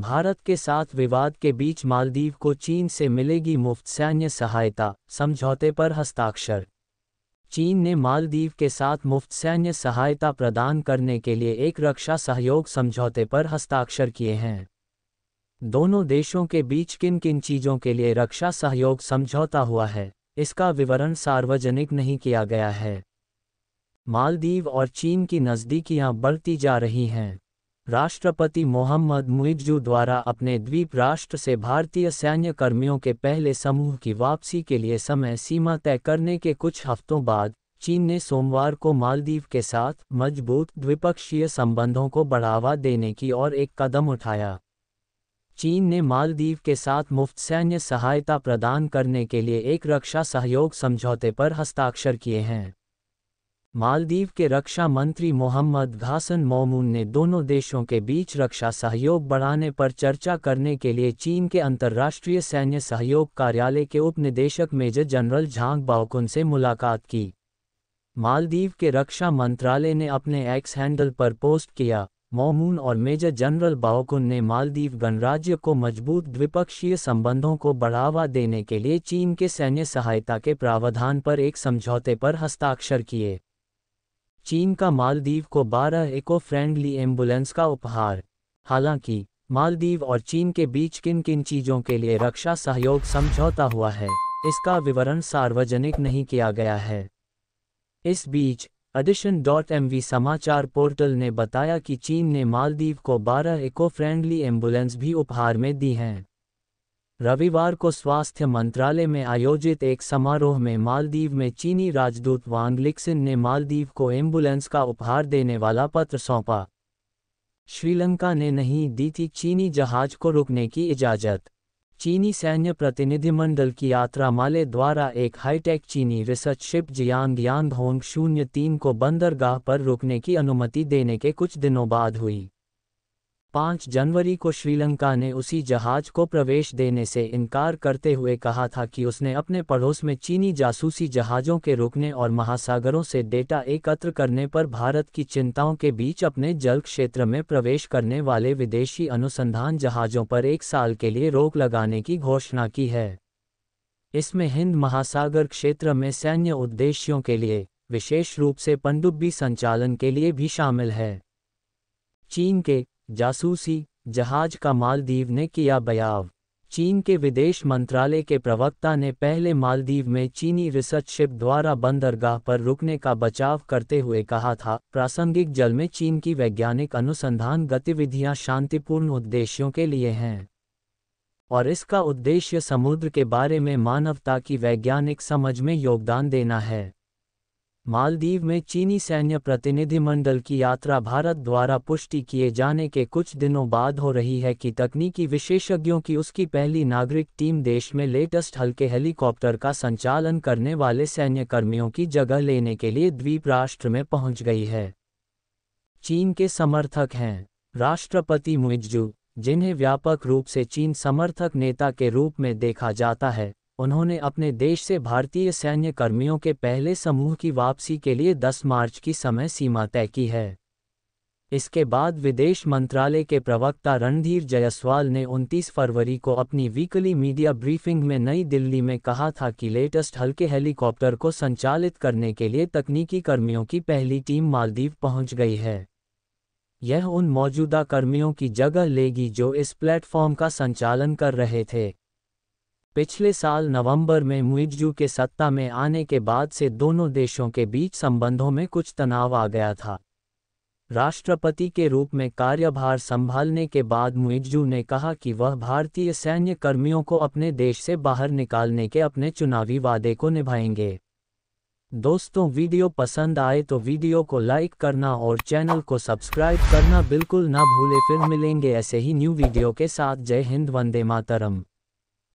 भारत के साथ विवाद के बीच मालदीव को चीन से मिलेगी मुफ्त सैन्य सहायता समझौते पर हस्ताक्षर चीन ने मालदीव के साथ मुफ्त सैन्य सहायता प्रदान करने के लिए एक रक्षा सहयोग समझौते पर हस्ताक्षर किए हैं दोनों देशों के बीच किन किन चीज़ों के लिए रक्षा सहयोग समझौता हुआ है इसका विवरण सार्वजनिक नहीं किया गया है मालदीव और चीन की नज़दीकियां बढ़ती जा रही हैं राष्ट्रपति मोहम्मद मुइजू द्वारा अपने द्वीप राष्ट्र से भारतीय सैन्य कर्मियों के पहले समूह की वापसी के लिए समय सीमा तय करने के कुछ हफ्तों बाद चीन ने सोमवार को मालदीव के साथ मजबूत द्विपक्षीय संबंधों को बढ़ावा देने की ओर एक कदम उठाया चीन ने मालदीव के साथ मुफ्त सैन्य सहायता प्रदान करने के लिए एक रक्षा सहयोग समझौते पर हस्ताक्षर किए हैं मालदीव के रक्षा मंत्री मोहम्मद घासन मोमून ने दोनों देशों के बीच रक्षा सहयोग बढ़ाने पर चर्चा करने के लिए चीन के अंतर्राष्ट्रीय सैन्य सहयोग कार्यालय के उप निदेशक मेजर जनरल झांग बाओकुन से मुलाकात की मालदीव के रक्षा मंत्रालय ने अपने एक्स हैंडल पर पोस्ट किया मोमून और मेजर जनरल बाउकुन ने मालदीव गणराज्य को मजबूत द्विपक्षीय संबंधों को बढ़ावा देने के लिए चीन के सैन्य सहायता के प्रावधान पर एक समझौते पर हस्ताक्षर किए चीन का मालदीव को 12 इको फ्रेंडली एम्बुलेंस का उपहार हालांकि मालदीव और चीन के बीच किन किन चीज़ों के लिए रक्षा सहयोग समझौता हुआ है इसका विवरण सार्वजनिक नहीं किया गया है इस बीच एडिशन डॉट एम समाचार पोर्टल ने बताया कि चीन ने मालदीव को 12 इको फ्रेंडली एम्बुलेंस भी उपहार में दी हैं रविवार को स्वास्थ्य मंत्रालय में आयोजित एक समारोह में मालदीव में चीनी राजदूत वांग लिक्सिन ने मालदीव को एम्बुलेंस का उपहार देने वाला पत्र सौंपा श्रीलंका ने नहीं दी थी चीनी जहाज को रुकने की इजाजत चीनी सैन्य प्रतिनिधिमंडल की यात्रा माले द्वारा एक हाईटेक चीनी research ship Xiang Yang Hong शून्य तीन को बंदरगाह पर रुकने की अनुमति देने के कुछ दिनों बाद हुई पांच जनवरी को श्रीलंका ने उसी जहाज को प्रवेश देने से इनकार करते हुए कहा था कि उसने अपने पड़ोस में चीनी जासूसी जहाज़ों के रुकने और महासागरों से डेटा एकत्र करने पर भारत की चिंताओं के बीच अपने जल क्षेत्र में प्रवेश करने वाले विदेशी अनुसंधान जहाज़ों पर एक साल के लिए रोक लगाने की घोषणा की है इसमें हिंद महासागर क्षेत्र में सैन्य उद्देश्यों के लिए विशेष रूप से पनडुब्बी संचालन के लिए भी शामिल है चीन के जासूसी जहाज का मालदीव ने किया बयाव चीन के विदेश मंत्रालय के प्रवक्ता ने पहले मालदीव में चीनी रिसर्च शिप द्वारा बंदरगाह पर रुकने का बचाव करते हुए कहा था प्रासंगिक जल में चीन की वैज्ञानिक अनुसंधान गतिविधियां शांतिपूर्ण उद्देश्यों के लिए हैं और इसका उद्देश्य समुद्र के बारे में मानवता की वैज्ञानिक समझ में योगदान देना है मालदीव में चीनी सैन्य प्रतिनिधिमंडल की यात्रा भारत द्वारा पुष्टि किए जाने के कुछ दिनों बाद हो रही है कि तकनीकी विशेषज्ञों की उसकी पहली नागरिक टीम देश में लेटेस्ट हल्के हेलीकॉप्टर का संचालन करने वाले सैन्य कर्मियों की जगह लेने के लिए द्वीप राष्ट्र में पहुंच गई है चीन के समर्थक हैं राष्ट्रपति मुइजू जिन्हें व्यापक रूप से चीन समर्थक नेता के रूप में देखा जाता है उन्होंने अपने देश से भारतीय सैन्य कर्मियों के पहले समूह की वापसी के लिए 10 मार्च की समय सीमा तय की है इसके बाद विदेश मंत्रालय के प्रवक्ता रणधीर जयसवाल ने 29 फरवरी को अपनी वीकली मीडिया ब्रीफिंग में नई दिल्ली में कहा था कि लेटेस्ट हल्के हेलीकॉप्टर को संचालित करने के लिए तकनीकी कर्मियों की पहली टीम मालदीव पहुंच गई है यह उन मौजूदा कर्मियों की जगह लेगी जो इस प्लेटफॉर्म का संचालन कर रहे थे पिछले साल नवंबर में मुइजू के सत्ता में आने के बाद से दोनों देशों के बीच संबंधों में कुछ तनाव आ गया था राष्ट्रपति के रूप में कार्यभार संभालने के बाद मुइजू ने कहा कि वह भारतीय सैन्य कर्मियों को अपने देश से बाहर निकालने के अपने चुनावी वादे को निभाएंगे दोस्तों वीडियो पसंद आए तो वीडियो को लाइक करना और चैनल को सब्सक्राइब करना बिल्कुल ना भूले फिर मिलेंगे ऐसे ही न्यू वीडियो के साथ जय हिंद वंदे मातरम